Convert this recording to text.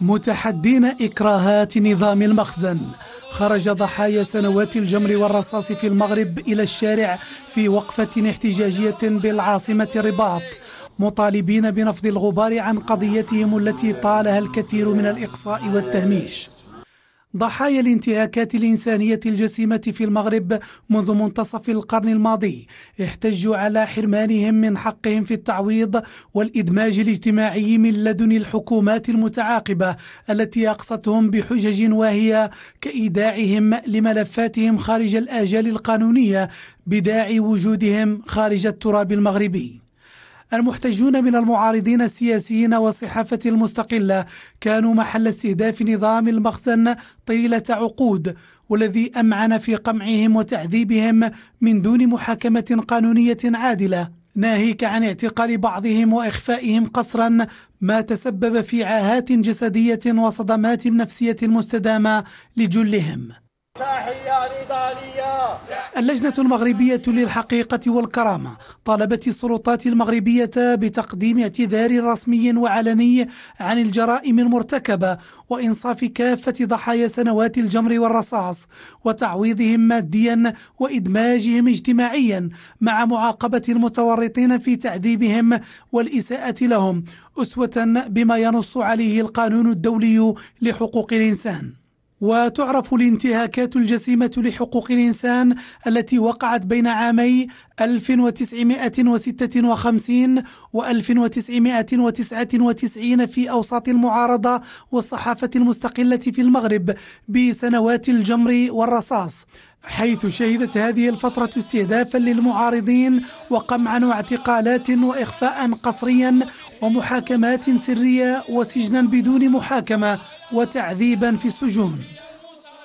متحدين إكراهات نظام المخزن خرج ضحايا سنوات الجمر والرصاص في المغرب إلى الشارع في وقفة احتجاجية بالعاصمة الرباط مطالبين بنفض الغبار عن قضيتهم التي طالها الكثير من الإقصاء والتهميش ضحايا الانتهاكات الإنسانية الجسيمة في المغرب منذ منتصف القرن الماضي احتجوا على حرمانهم من حقهم في التعويض والإدماج الاجتماعي من لدن الحكومات المتعاقبة التي أقصتهم بحجج واهية كإيداعهم لملفاتهم خارج الآجال القانونية بداعي وجودهم خارج التراب المغربي المحتجون من المعارضين السياسيين والصحافة المستقلة كانوا محل استهداف نظام المخزن طيلة عقود والذي أمعن في قمعهم وتعذيبهم من دون محاكمة قانونية عادلة ناهيك عن اعتقال بعضهم واخفائهم قسرا ما تسبب في عاهات جسديه وصدمات نفسيه مستدامه لجلهم اللجنة المغربية للحقيقة والكرامة طالبت السلطات المغربية بتقديم اعتذار رسمي وعلني عن الجرائم المرتكبة وإنصاف كافة ضحايا سنوات الجمر والرصاص وتعويضهم ماديا وإدماجهم اجتماعيا مع معاقبة المتورطين في تعذيبهم والإساءة لهم أسوة بما ينص عليه القانون الدولي لحقوق الإنسان وتعرف الانتهاكات الجسيمة لحقوق الإنسان التي وقعت بين عامي 1956 و 1999 في أوساط المعارضة والصحافة المستقلة في المغرب بسنوات الجمر والرصاص حيث شهدت هذه الفترة استهدافا للمعارضين وقمعا واعتقالات وإخفاء قصريا ومحاكمات سرية وسجنا بدون محاكمة وتعذيبا في السجون